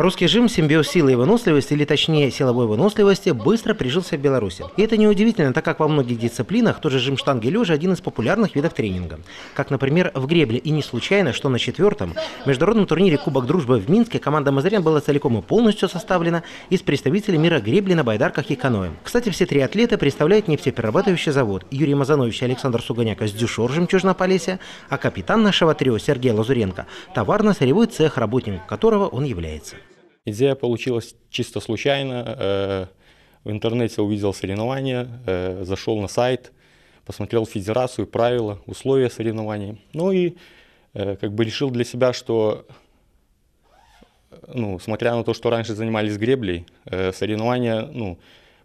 Русский жим, симбиоз силы и выносливости, или точнее силовой выносливости, быстро прижился в Беларуси. И это неудивительно, так как во многих дисциплинах тот же жим штанги лежа один из популярных видов тренинга. Как, например, в гребле. И не случайно, что на четвертом международном турнире Кубок Дружбы в Минске команда Мазарян была целиком и полностью составлена из представителей мира гребли на байдарках и каноэ. Кстати, все три атлета представляют нефтеперерабатывающий завод. Юрий Мазанович и Александр Сугоняк с Дюшор Жемчужно-Полесья, а капитан нашего трио Сергей Лазуренко – товарно-сырьевой цех, работником которого он является. Идея получилась чисто случайно. Э, в интернете увидел соревнования, э, зашел на сайт, посмотрел федерацию, правила, условия соревнований. Ну и э, как бы решил для себя, что, ну, смотря на то, что раньше занимались греблей, соревнования ну,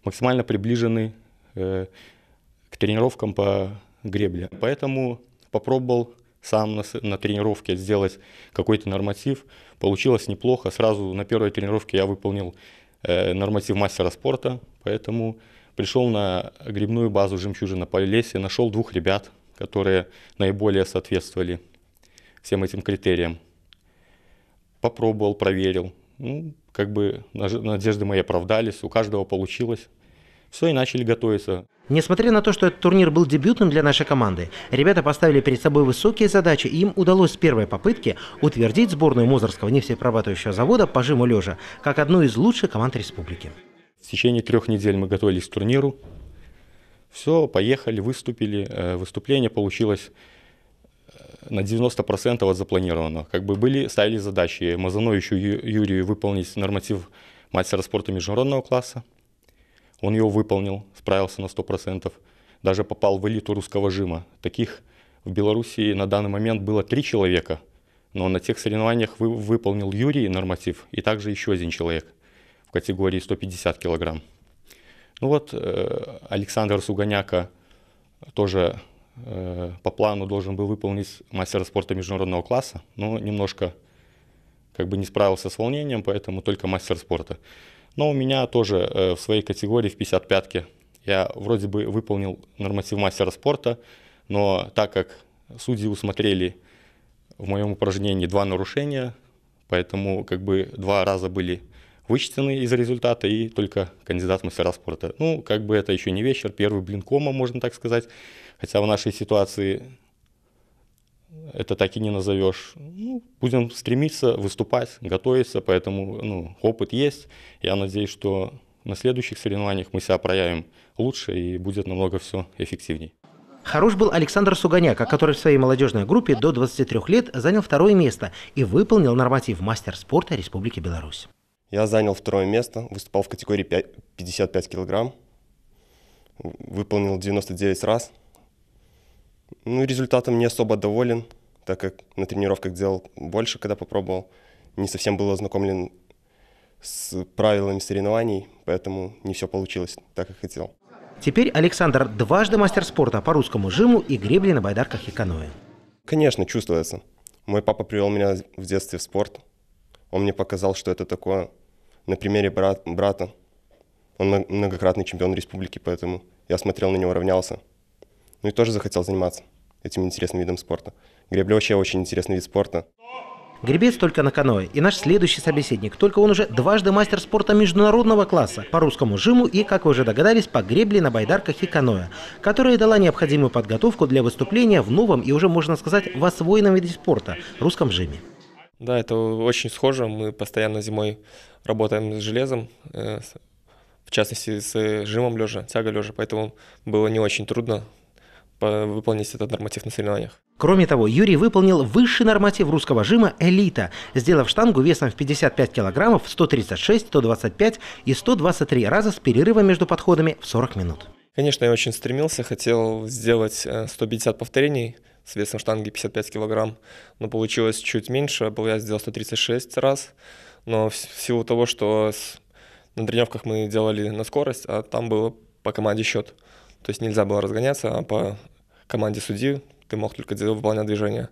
максимально приближены к тренировкам по гребле. Поэтому попробовал сам на, на тренировке сделать какой-то норматив. Получилось неплохо. Сразу на первой тренировке я выполнил э, норматив мастера спорта, поэтому пришел на грибную базу «Жемчужина по лесе нашел двух ребят, которые наиболее соответствовали всем этим критериям. Попробовал, проверил. Ну, как бы надежды мои оправдались, у каждого получилось. Все, и начали готовиться. Несмотря на то, что этот турнир был дебютным для нашей команды, ребята поставили перед собой высокие задачи, и им удалось с первой попытки утвердить сборную Мозорского нефтепрорабатывающего завода по жиму лежа как одну из лучших команд республики. В течение трех недель мы готовились к турниру. Все, поехали, выступили. Э, выступление получилось э, на 90% от запланированного. Как бы были, ставили задачи Мазановичу Юрию выполнить норматив мастера спорта международного класса, он его выполнил, справился на 100%. Даже попал в элиту русского жима. Таких в Белоруссии на данный момент было три человека. Но на тех соревнованиях вы, выполнил Юрий норматив и также еще один человек в категории 150 килограмм. Ну вот, э, Александр Суганяка тоже э, по плану должен был выполнить мастера спорта международного класса, но немножко как бы не справился с волнением, поэтому только мастер спорта. Но у меня тоже э, в своей категории в 55-ке я вроде бы выполнил норматив мастера спорта, но так как судьи усмотрели в моем упражнении два нарушения, поэтому как бы два раза были вычтены из результата и только кандидат в мастера спорта. Ну, как бы это еще не вечер, первый блин кома, можно так сказать. Хотя в нашей ситуации это так и не назовешь. Ну, будем стремиться выступать, готовиться, поэтому ну, опыт есть. Я надеюсь, что на следующих соревнованиях мы себя проявим лучше и будет намного все эффективней. Хорош был Александр Суганяк, который в своей молодежной группе до 23 лет занял второе место и выполнил норматив мастер спорта Республики Беларусь. Я занял второе место, выступал в категории 55 килограмм, выполнил 99 раз – ну, результатом не особо доволен, так как на тренировках делал больше, когда попробовал. Не совсем был ознакомлен с правилами соревнований, поэтому не все получилось так, как хотел. Теперь Александр дважды мастер спорта по русскому жиму и гребли на байдарках и каноэ. Конечно, чувствуется. Мой папа привел меня в детстве в спорт. Он мне показал, что это такое. На примере брат, брата. Он многократный чемпион республики, поэтому я смотрел на него, равнялся. Ну и тоже захотел заниматься этим интересным видом спорта. Гребля вообще очень интересный вид спорта. Гребец только на каноэ. И наш следующий собеседник. Только он уже дважды мастер спорта международного класса по русскому жиму и, как вы уже догадались, по гребле на байдарках и каноэ, которая дала необходимую подготовку для выступления в новом и уже, можно сказать, в освоенном виде спорта – русском жиме. Да, это очень схоже. Мы постоянно зимой работаем с железом, э, в частности, с жимом лежа, тяга лежа, поэтому было не очень трудно выполнить этот норматив на соревнованиях. Кроме того, Юрий выполнил высший норматив русского жима «Элита», сделав штангу весом в 55 килограммов, 136, 125 и 123 раза с перерывом между подходами в 40 минут. Конечно, я очень стремился, хотел сделать 150 э, повторений с весом штанги 55 килограмм, но получилось чуть меньше, был я сделал 136 раз, но в силу того, что на тренировках мы делали на скорость, а там было по команде счет. То есть нельзя было разгоняться, а по команде судьи, ты мог только выполнять движение.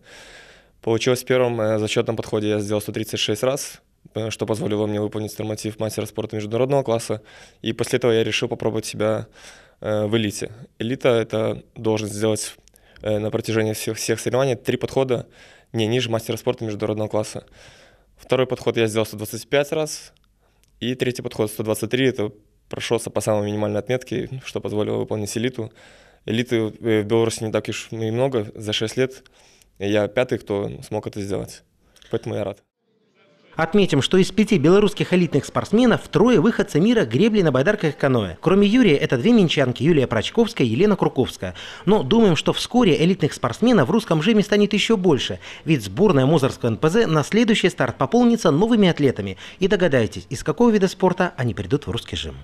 Получилось в первом э, зачетном подходе я сделал 136 раз, э, что позволило мне выполнить норматив мастера спорта международного класса. И после этого я решил попробовать себя э, в элите. Элита — это должен сделать на протяжении всех, всех соревнований три подхода, не ниже мастера спорта международного класса. Второй подход я сделал 125 раз, и третий подход 123 — это прошелся по самой минимальной отметке, что позволило выполнить элиту элиты э, в Беларуси не так уж и много, за 6 лет я пятый, кто смог это сделать. Поэтому я рад. Отметим, что из пяти белорусских элитных спортсменов трое выходцы мира гребли на байдарках и каноэ. Кроме Юрия, это две минчанки Юлия Прочковская и Елена Круковская. Но думаем, что вскоре элитных спортсменов в русском жиме станет еще больше. Ведь сборная Мозорского НПЗ на следующий старт пополнится новыми атлетами. И догадайтесь, из какого вида спорта они придут в русский жим.